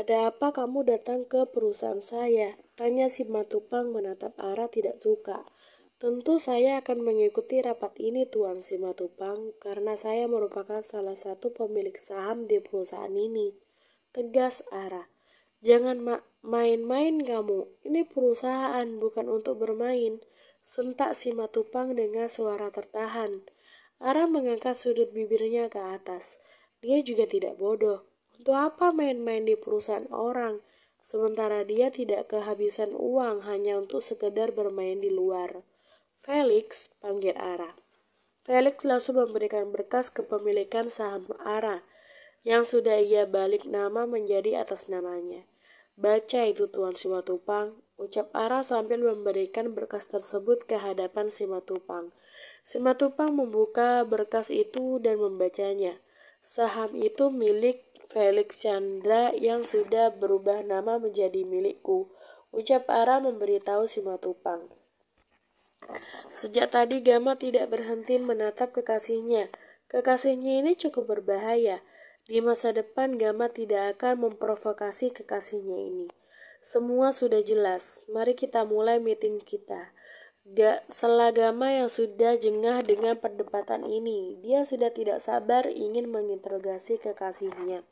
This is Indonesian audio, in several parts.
Ada apa kamu datang ke perusahaan saya? Tanya si Matupang menatap arah tidak suka. Tentu saya akan mengikuti rapat ini Tuan Simatupang karena saya merupakan salah satu pemilik saham di perusahaan ini. Tegas Ara. Jangan main-main kamu. Ini perusahaan bukan untuk bermain. Sentak Simatupang dengan suara tertahan. Ara mengangkat sudut bibirnya ke atas. Dia juga tidak bodoh. Untuk apa main-main di perusahaan orang, sementara dia tidak kehabisan uang hanya untuk sekedar bermain di luar? Felix panggil Ara. Felix langsung memberikan berkas kepemilikan saham Ara yang sudah ia balik nama menjadi atas namanya. Baca itu Tuan Simatupang, ucap Ara sambil memberikan berkas tersebut ke hadapan Simatupang. Simatupang membuka berkas itu dan membacanya. Saham itu milik Felix Chandra yang sudah berubah nama menjadi milikku. Ucap Ara memberitahu Simatupang. Sejak tadi Gama tidak berhenti menatap kekasihnya. Kekasihnya ini cukup berbahaya. Di masa depan Gama tidak akan memprovokasi kekasihnya ini. Semua sudah jelas. Mari kita mulai meeting kita. Gak selagama yang sudah jengah dengan perdebatan ini, dia sudah tidak sabar ingin menginterogasi kekasihnya.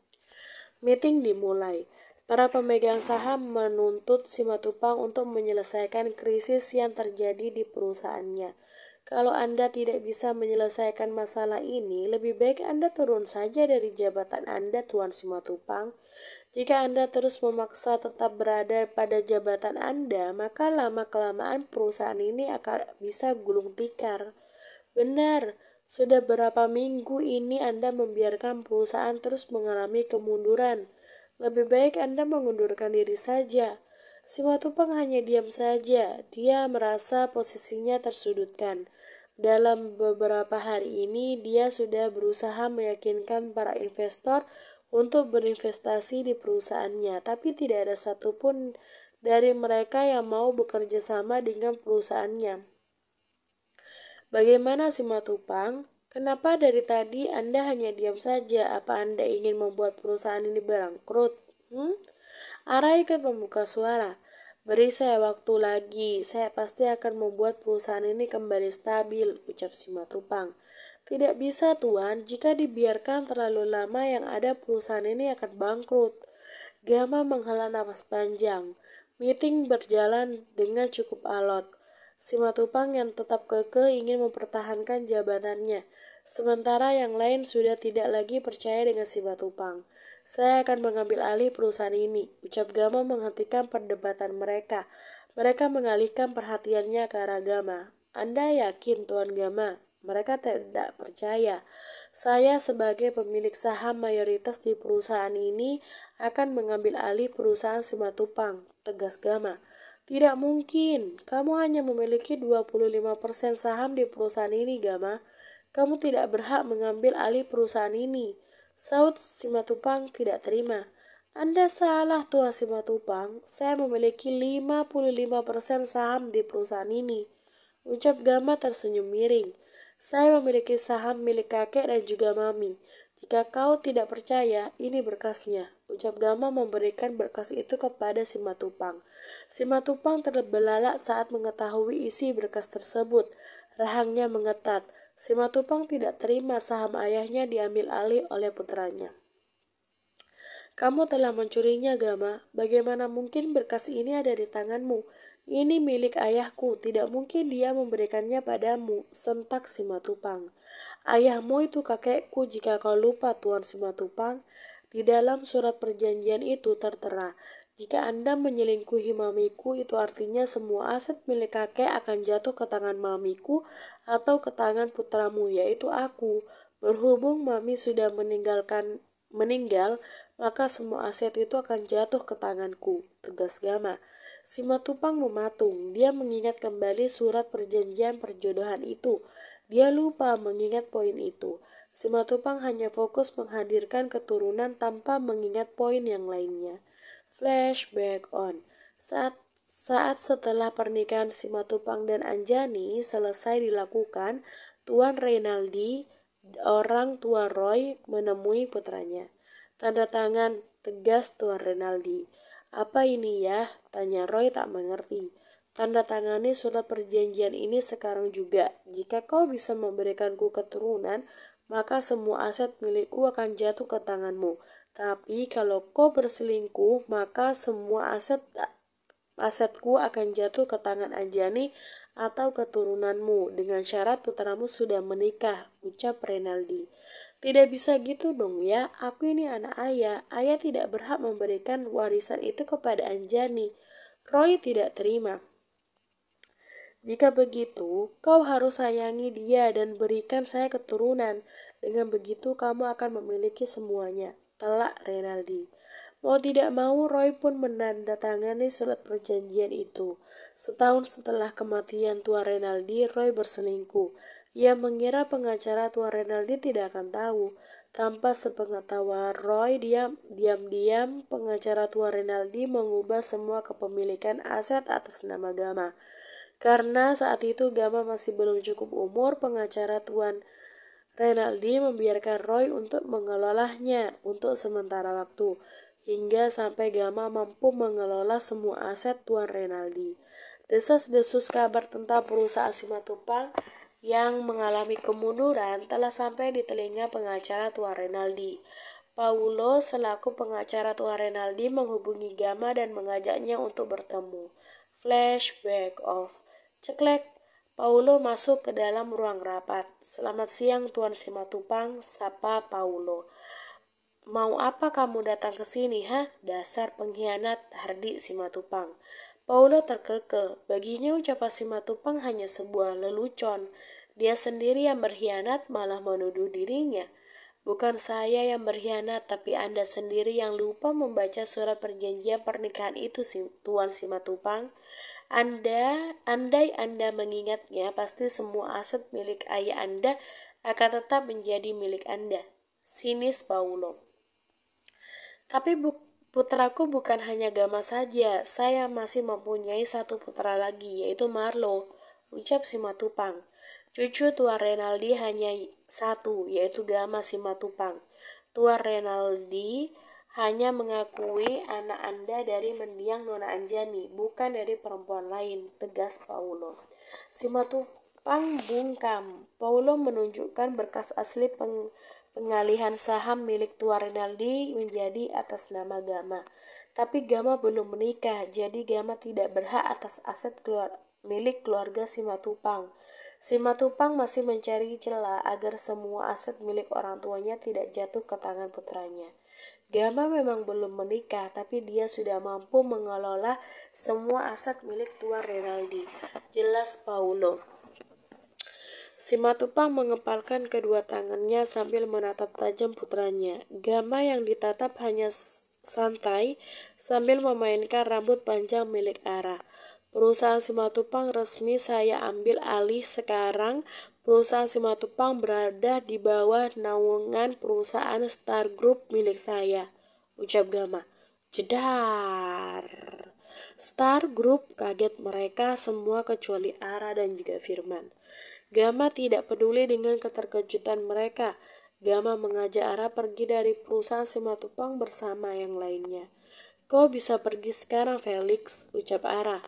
Meeting dimulai. Para pemegang saham menuntut Simatupang untuk menyelesaikan krisis yang terjadi di perusahaannya. Kalau Anda tidak bisa menyelesaikan masalah ini, lebih baik Anda turun saja dari jabatan Anda, Tuan Simatupang. Jika Anda terus memaksa tetap berada pada jabatan Anda, maka lama-kelamaan perusahaan ini akan bisa gulung tikar. Benar, sudah berapa minggu ini Anda membiarkan perusahaan terus mengalami kemunduran? Lebih baik Anda mengundurkan diri saja. Si Watupang hanya diam saja. Dia merasa posisinya tersudutkan. Dalam beberapa hari ini, dia sudah berusaha meyakinkan para investor untuk berinvestasi di perusahaannya, tapi tidak ada satupun dari mereka yang mau bekerja sama dengan perusahaannya. Bagaimana Simatupang? Kenapa dari tadi Anda hanya diam saja? Apa Anda ingin membuat perusahaan ini bangkrut? Hmm? Ara ikut membuka suara. Beri saya waktu lagi, saya pasti akan membuat perusahaan ini kembali stabil, ucap Simatupang. Tidak bisa tuan, jika dibiarkan terlalu lama yang ada perusahaan ini akan bangkrut. Gama menghela nafas panjang. Meeting berjalan dengan cukup alot. Simatupang yang tetap keke ingin mempertahankan jabatannya, sementara yang lain sudah tidak lagi percaya dengan Simatupang. Saya akan mengambil alih perusahaan ini, ucap Gama menghentikan perdebatan mereka. Mereka mengalihkan perhatiannya ke arah Gama. Anda yakin, Tuan Gama? Mereka tidak percaya. Saya sebagai pemilik saham mayoritas di perusahaan ini akan mengambil alih perusahaan Simatupang, tegas Gama. Tidak mungkin. Kamu hanya memiliki 25% saham di perusahaan ini, Gama. Kamu tidak berhak mengambil alih perusahaan ini. Saud Simatupang tidak terima. Anda salah, Tuan Simatupang. Saya memiliki 55% saham di perusahaan ini. Ucap Gama tersenyum miring. Saya memiliki saham milik kakek dan juga mami. Jika kau tidak percaya, ini berkasnya. Ucap Gama memberikan berkas itu kepada Simatupang. Si Matupang terbelalak saat mengetahui isi berkas tersebut. Rahangnya mengetat. Si Matupang tidak terima saham ayahnya diambil alih oleh putranya. Kamu telah mencurinya, Gama. Bagaimana mungkin berkas ini ada di tanganmu? Ini milik ayahku, tidak mungkin dia memberikannya padamu, sentak Simatupang. Ayahmu itu kakekku jika kau lupa Tuan Simatupang. Di dalam surat perjanjian itu tertera, jika Anda menyelingkuhi mamiku, itu artinya semua aset milik kakek akan jatuh ke tangan mamiku atau ke tangan putramu, yaitu aku. Berhubung mami sudah meninggalkan meninggal, maka semua aset itu akan jatuh ke tanganku, tegas Gama. Simatupang mematung, dia mengingat kembali surat perjanjian perjodohan itu. Dia lupa mengingat poin itu. Simatupang hanya fokus menghadirkan keturunan tanpa mengingat poin yang lainnya. Flashback on. Saat saat setelah pernikahan Simatupang dan Anjani selesai dilakukan, Tuan Reynaldi, orang tua Roy, menemui putranya. Tanda tangan tegas Tuan Reynaldi. Apa ini ya? Tanya Roy tak mengerti. Tanda tangani surat perjanjian ini sekarang juga. Jika kau bisa memberikanku keturunan, maka semua aset milikku akan jatuh ke tanganmu. Tapi kalau kau berselingkuh, maka semua aset asetku akan jatuh ke tangan Anjani atau keturunanmu dengan syarat putramu sudah menikah, ucap Renaldi. Tidak bisa gitu dong ya, aku ini anak ayah. Ayah tidak berhak memberikan warisan itu kepada Anjani. Roy tidak terima. Jika begitu, kau harus sayangi dia dan berikan saya keturunan. Dengan begitu, kamu akan memiliki semuanya. Telak Renaldi. Mau tidak mau, Roy pun menandatangani surat perjanjian itu. Setahun setelah kematian Tua Renaldi, Roy berselingkuh. Ia mengira pengacara Tua Renaldi tidak akan tahu. Tanpa sepengetahuan Roy, diam-diam pengacara Tua Renaldi mengubah semua kepemilikan aset atas nama Gama. Karena saat itu Gama masih belum cukup umur, pengacara Tuan Renaldi membiarkan Roy untuk mengelolanya untuk sementara waktu, hingga sampai Gama mampu mengelola semua aset Tuan Renaldi. Desas-desus kabar tentang perusahaan Simatupang yang mengalami kemunduran telah sampai di telinga pengacara Tuan Renaldi. Paulo selaku pengacara Tuan Renaldi menghubungi Gama dan mengajaknya untuk bertemu. Flashback of Ceklek Paulo masuk ke dalam ruang rapat. Selamat siang Tuan Simatupang, sapa Paulo. Mau apa kamu datang ke sini, ha? Dasar pengkhianat Hardi Simatupang. Paulo terkekeh. Baginya ucapan Simatupang hanya sebuah lelucon. Dia sendiri yang berkhianat malah menuduh dirinya. Bukan saya yang berkhianat, tapi Anda sendiri yang lupa membaca surat perjanjian pernikahan itu, Tuan Simatupang. Anda, andai Anda mengingatnya, pasti semua aset milik ayah Anda akan tetap menjadi milik Anda. Sinis Paulo. Tapi putraku bukan hanya Gama saja, saya masih mempunyai satu putra lagi, yaitu Marlo, ucap Simatupang. Cucu tua Renaldi hanya satu, yaitu Gama Simatupang. Tua Renaldi hanya mengakui anak Anda dari mendiang Nona Anjani, bukan dari perempuan lain, tegas Paulo. Simatupang bungkam, Paulo menunjukkan berkas asli peng pengalihan saham milik Tua Rinaldi menjadi atas nama Gama. Tapi Gama belum menikah, jadi Gama tidak berhak atas aset keluar milik keluarga Simatupang. Simatupang masih mencari celah agar semua aset milik orang tuanya tidak jatuh ke tangan putranya. Gama memang belum menikah, tapi dia sudah mampu mengelola semua aset milik tua Renaldi. Jelas Paulo. Simatupang mengepalkan kedua tangannya sambil menatap tajam putranya. Gama yang ditatap hanya santai sambil memainkan rambut panjang milik Ara. Perusahaan Simatupang resmi saya ambil alih sekarang Perusahaan Simatupang berada di bawah naungan perusahaan Star Group milik saya, ucap Gama. Jedar. Star Group kaget mereka semua kecuali Ara dan juga Firman. Gama tidak peduli dengan keterkejutan mereka. Gama mengajak Ara pergi dari perusahaan Simatupang bersama yang lainnya. Kau bisa pergi sekarang, Felix, ucap Ara.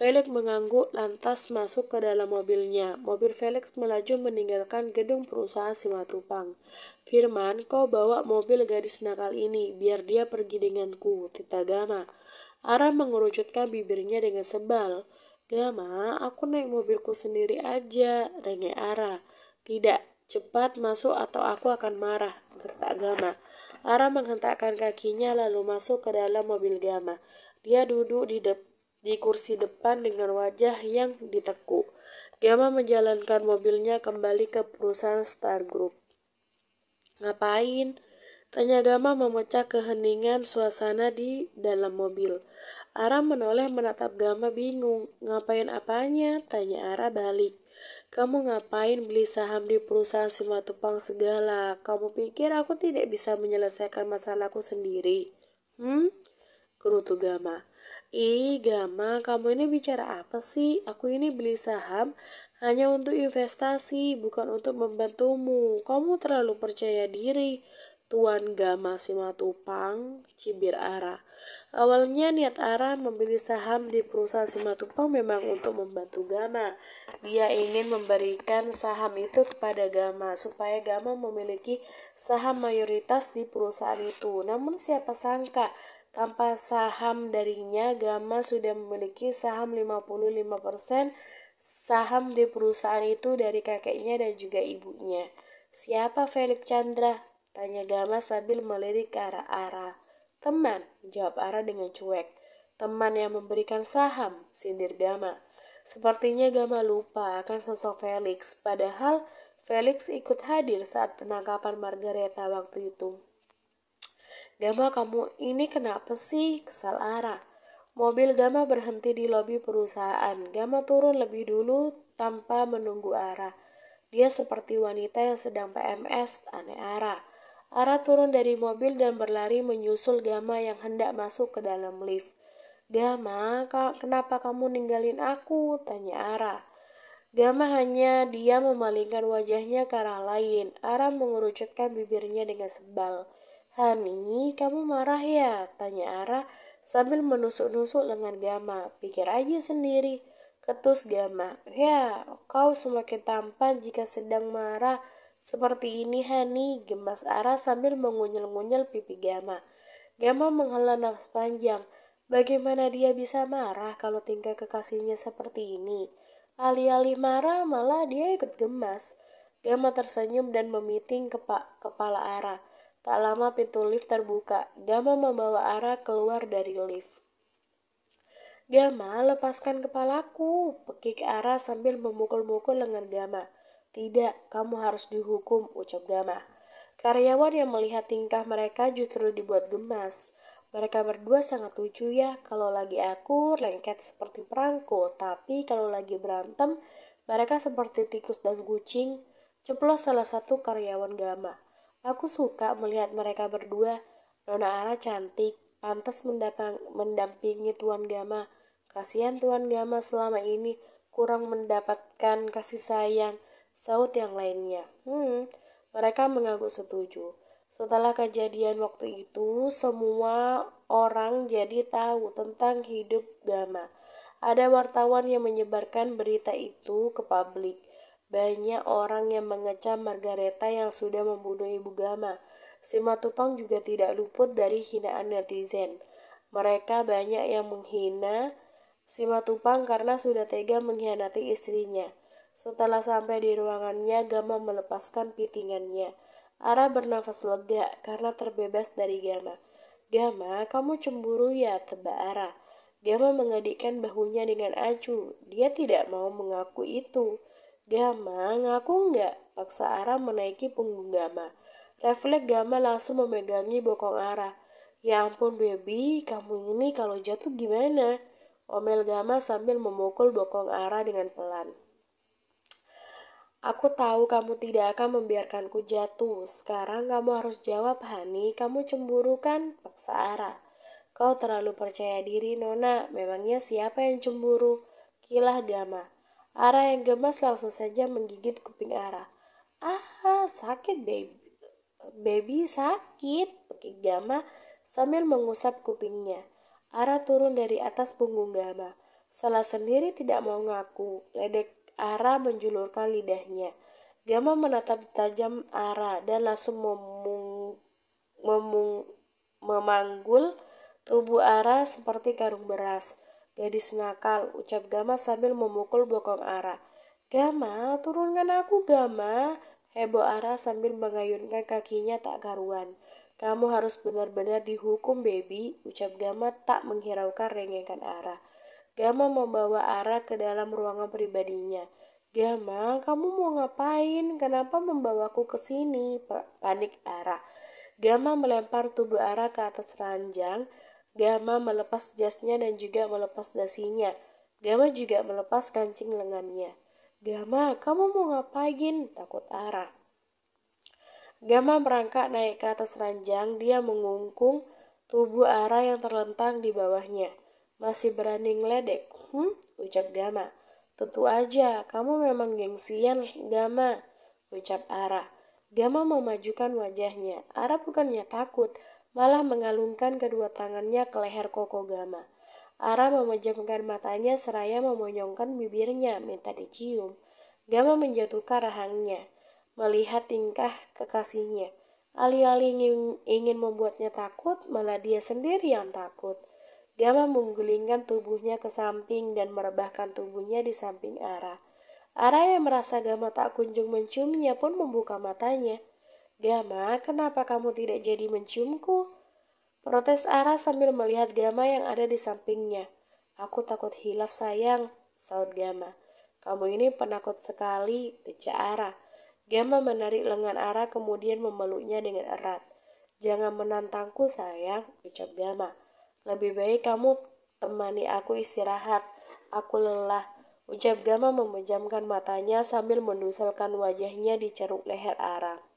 Felix mengangguk lantas masuk ke dalam mobilnya. Mobil Felix melaju meninggalkan gedung perusahaan Simatupang. Firman, kau bawa mobil gadis nakal ini, biar dia pergi denganku, tita Gama. Ara mengerucutkan bibirnya dengan sebal. Gama, aku naik mobilku sendiri aja, Renge Ara. Tidak, cepat masuk atau aku akan marah, gertak Gama. Ara menghentakkan kakinya lalu masuk ke dalam mobil Gama. Dia duduk di depan di kursi depan dengan wajah yang ditekuk. Gemma menjalankan mobilnya kembali ke perusahaan Star Group. Ngapain? Tanya Gama memecah keheningan suasana di dalam mobil. Ara menoleh menatap Gama bingung. Ngapain apanya? Tanya Ara balik. Kamu ngapain beli saham di perusahaan Simatupang segala? Kamu pikir aku tidak bisa menyelesaikan masalahku sendiri? Hmm? Kerutu Gama. Ih, Gama, kamu ini bicara apa sih? Aku ini beli saham hanya untuk investasi, bukan untuk membantumu. Kamu terlalu percaya diri. Tuan Gama Simatupang, cibir Ara. Awalnya niat Ara membeli saham di perusahaan Simatupang memang untuk membantu Gama. Dia ingin memberikan saham itu kepada Gama supaya Gama memiliki saham mayoritas di perusahaan itu. Namun siapa sangka tanpa saham darinya, Gama sudah memiliki saham 55% saham di perusahaan itu dari kakeknya dan juga ibunya. Siapa Felix Chandra? Tanya Gama sambil melirik ke arah Ara. Teman, jawab Ara dengan cuek. Teman yang memberikan saham, sindir Gama. Sepertinya Gama lupa akan sosok Felix, padahal Felix ikut hadir saat penangkapan Margareta waktu itu. Gama kamu ini kenapa sih? Kesal Ara. Mobil Gama berhenti di lobi perusahaan. Gama turun lebih dulu tanpa menunggu Ara. Dia seperti wanita yang sedang PMS, aneh Ara. Ara turun dari mobil dan berlari menyusul Gama yang hendak masuk ke dalam lift. Gama, kenapa kamu ninggalin aku? Tanya Ara. Gama hanya dia memalingkan wajahnya ke arah lain. Ara mengerucutkan bibirnya dengan sebal. Hani, kamu marah ya? Tanya Ara sambil menusuk-nusuk lengan Gama. Pikir aja sendiri. Ketus Gama. Ya, kau semakin tampan jika sedang marah. Seperti ini Hani, gemas Ara sambil mengunyel-ngunyel pipi Gama. Gama menghela nafas panjang. Bagaimana dia bisa marah kalau tingkah kekasihnya seperti ini? Alih-alih marah, malah dia ikut gemas. Gama tersenyum dan memiting kepa kepala Ara. Tak lama pintu lift terbuka. Gama membawa Ara keluar dari lift. Gama, lepaskan kepalaku, pekik Ara sambil memukul-mukul lengan Gama. Tidak, kamu harus dihukum, ucap Gama. Karyawan yang melihat tingkah mereka justru dibuat gemas. Mereka berdua sangat lucu ya, kalau lagi aku lengket seperti perangko, tapi kalau lagi berantem, mereka seperti tikus dan kucing, ceplos salah satu karyawan Gama. Aku suka melihat mereka berdua. Nona Ara cantik, pantas mendampingi Tuan Gama. Kasihan Tuan Gama selama ini kurang mendapatkan kasih sayang, saut yang lainnya. Hmm, mereka mengangguk setuju. Setelah kejadian waktu itu, semua orang jadi tahu tentang hidup Gama. Ada wartawan yang menyebarkan berita itu ke publik. Banyak orang yang mengecam Margareta yang sudah membunuh Ibu Gama. Si Matupang juga tidak luput dari hinaan netizen. Mereka banyak yang menghina si Matupang karena sudah tega mengkhianati istrinya. Setelah sampai di ruangannya, Gama melepaskan pitingannya. Ara bernafas lega karena terbebas dari Gama. Gama, kamu cemburu ya, tebak Ara. Gama mengadikkan bahunya dengan acuh. Dia tidak mau mengaku itu. Gama ngaku nggak paksa Ara menaiki punggung Gama. Refleks Gama langsung memegangi bokong Ara. Ya ampun baby, kamu ini kalau jatuh gimana? Omel Gama sambil memukul bokong Ara dengan pelan. Aku tahu kamu tidak akan membiarkanku jatuh. Sekarang kamu harus jawab, Hani. Kamu cemburu kan? Paksa Ara. Kau terlalu percaya diri, Nona. Memangnya siapa yang cemburu? Kilah Gama. Ara yang gemas langsung saja menggigit kuping Ara. Ah, sakit baby. Baby sakit, pekik Gama sambil mengusap kupingnya. Ara turun dari atas punggung Gama. Salah sendiri tidak mau ngaku. Ledek Ara menjulurkan lidahnya. Gama menatap tajam Ara dan langsung memung, memung, memanggul tubuh Ara seperti karung beras. Gadis nakal, ucap Gama sambil memukul bokong Ara. Gama, turunkan aku Gama, heboh Ara sambil mengayunkan kakinya tak karuan. Kamu harus benar-benar dihukum, baby, ucap Gama tak menghiraukan rengekan Ara. Gama membawa Ara ke dalam ruangan pribadinya. Gama, kamu mau ngapain? Kenapa membawaku ke sini? Panik Ara. Gama melempar tubuh Ara ke atas ranjang. Gama melepas jasnya dan juga melepas dasinya. Gama juga melepas kancing lengannya. Gama, kamu mau ngapain? Takut arah. Gama merangkak naik ke atas ranjang, dia mengungkung tubuh arah yang terlentang di bawahnya. Masih berani ngeledek, hmm? ucap Gama. Tentu aja, kamu memang gengsian, Gama, ucap Ara. Gama memajukan wajahnya. Ara bukannya takut, malah mengalungkan kedua tangannya ke leher Kokogama. Ara memejamkan matanya seraya memonyongkan bibirnya minta dicium. Gama menjatuhkan rahangnya, melihat tingkah kekasihnya. Alih-alih ingin, membuatnya takut, malah dia sendiri yang takut. Gama menggulingkan tubuhnya ke samping dan merebahkan tubuhnya di samping Ara. Ara yang merasa Gama tak kunjung menciumnya pun membuka matanya. Gama, kenapa kamu tidak jadi menciumku? Protes Ara sambil melihat Gama yang ada di sampingnya. Aku takut hilaf sayang, saut Gama. Kamu ini penakut sekali, decak Ara. Gama menarik lengan Ara kemudian memeluknya dengan erat. Jangan menantangku sayang, ucap Gama. Lebih baik kamu temani aku istirahat. Aku lelah, ucap Gama memejamkan matanya sambil mendusalkan wajahnya di ceruk leher Ara.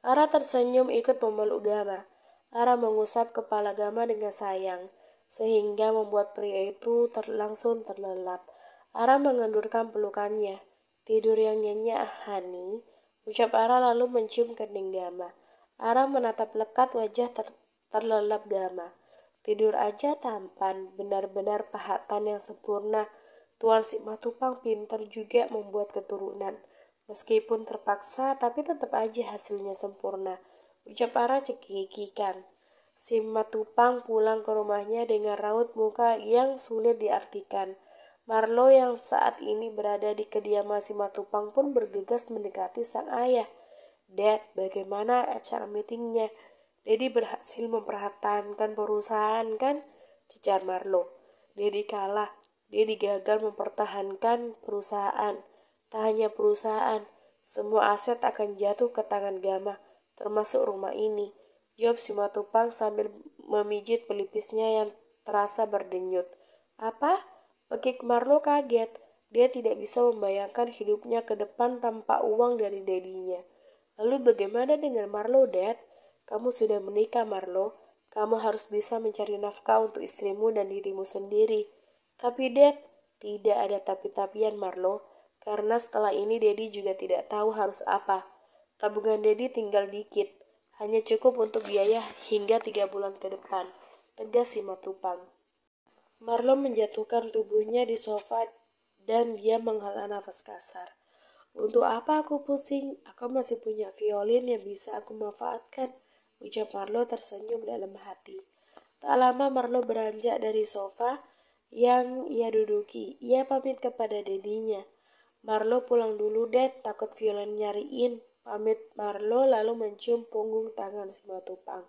Ara tersenyum ikut memeluk Gama. Ara mengusap kepala Gama dengan sayang, sehingga membuat pria itu terlangsung terlelap. Ara mengendurkan pelukannya. Tidur yang nyenyak, ah, Hani, ucap Ara lalu mencium kening Gama. Ara menatap lekat wajah ter terlelap Gama. Tidur aja tampan, benar-benar pahatan yang sempurna. Tuan Sikmatupang pintar juga membuat keturunan. Meskipun terpaksa, tapi tetap aja hasilnya sempurna. Ucap Ara cekikikan. Si Matupang pulang ke rumahnya dengan raut muka yang sulit diartikan. Marlo yang saat ini berada di kediaman si Matupang pun bergegas mendekati sang ayah. Dad, bagaimana acara meetingnya? Dedi berhasil mempertahankan perusahaan kan? Cicar Marlo. Dedi kalah. Dedi gagal mempertahankan perusahaan. Tak hanya perusahaan, semua aset akan jatuh ke tangan Gama, termasuk rumah ini. Jawab Simatupang sambil memijit pelipisnya yang terasa berdenyut. Apa? Pekik Marlo kaget. Dia tidak bisa membayangkan hidupnya ke depan tanpa uang dari dadinya. Lalu bagaimana dengan Marlo, Dad? Kamu sudah menikah, Marlo. Kamu harus bisa mencari nafkah untuk istrimu dan dirimu sendiri. Tapi, Dad, tidak ada tapi-tapian, Marlo. Karena setelah ini Dedi juga tidak tahu harus apa. Tabungan Dedi tinggal dikit, hanya cukup untuk biaya hingga tiga bulan ke depan, tegas si Matupang. Marlon menjatuhkan tubuhnya di sofa dan dia menghela nafas kasar. Untuk apa aku pusing? Aku masih punya violin yang bisa aku manfaatkan, ucap Marlo tersenyum dalam hati. Tak lama Marlo beranjak dari sofa yang ia duduki. Ia pamit kepada dedinya. Marlo pulang dulu, deh, Takut Violet nyariin. Pamit Marlo lalu mencium punggung tangan si Matupang.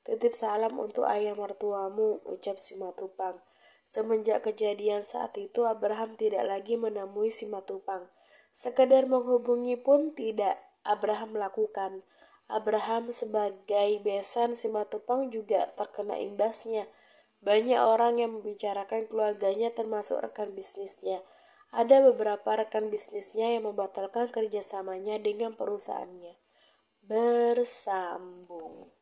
Titip salam untuk ayah mertuamu, ucap si Matupang. Semenjak kejadian saat itu, Abraham tidak lagi menemui si Matupang. Sekedar menghubungi pun tidak Abraham lakukan. Abraham sebagai besan si Matupang juga terkena imbasnya. Banyak orang yang membicarakan keluarganya termasuk rekan bisnisnya. Ada beberapa rekan bisnisnya yang membatalkan kerjasamanya dengan perusahaannya. Bersambung.